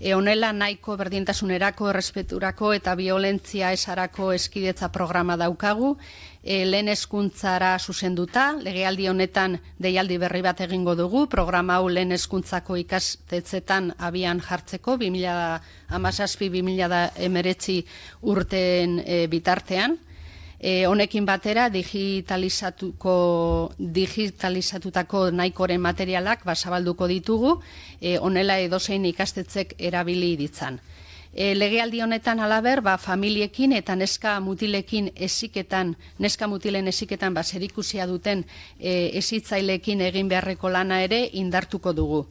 e, onela nahiko berdintasunerako, errespeturako eta violentzia esarako eskidetza programa daukagu, e, lehen eskuntzara zuzenduta, legealdi honetan deialdi berri bat egingo dugu, programa hau lehen eskuntzako ikastetzetan abian jartzeko, 2000 amazazpi, 2000 emeretzi urten e, bitartean, e, honekin batera digitalizatuko digitalizatutako nahikoren materialak basabalduko ditugu e, onela edozein ikastetzek erabili ditzan. E, legealdi honetan alaber, ba, familiekin eta neska mutilekin esiketan, neska mutilen esiketan ba, zerikusia duten e, esitzailekin egin beharreko lana ere indartuko dugu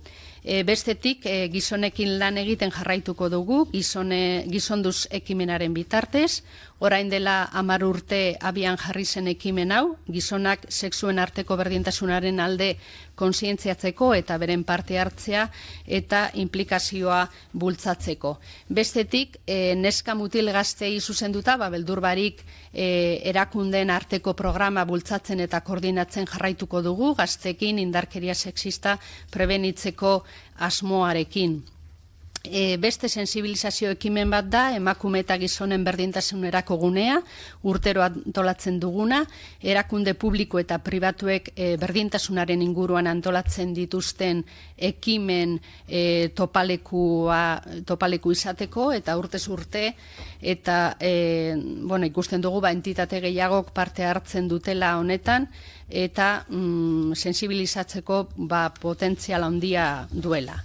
e, bestetik e, gizonekin lan egiten jarraituko dugu, gizone, gizonduz ekimenaren bitartez, orain dela amar urte abian jarri zen ekimen hau, gizonak sexuen arteko berdintasunaren alde konsientziatzeko eta beren parte hartzea eta implikazioa bultzatzeko. Bestetik, e, neska mutil gaztei zuzenduta, babeldur barik e, erakunden arteko programa bultzatzen eta koordinatzen jarraituko dugu, gaztekin indarkeria sexista prebenitzeko Asmoarekin E, beste sensibilizazio ekimen bat da, emakume eta gizonen berdintasunerako gunea, urtero antolatzen duguna, erakunde publiko eta pribatuek e, berdintasunaren inguruan antolatzen dituzten ekimen e, topalekua, topaleku izateko, eta urtez urte, eta e, bueno, ikusten dugu ba, entitate gehiagok parte hartzen dutela honetan, eta mm, sensibilizatzeko ba, potentzial handia duela.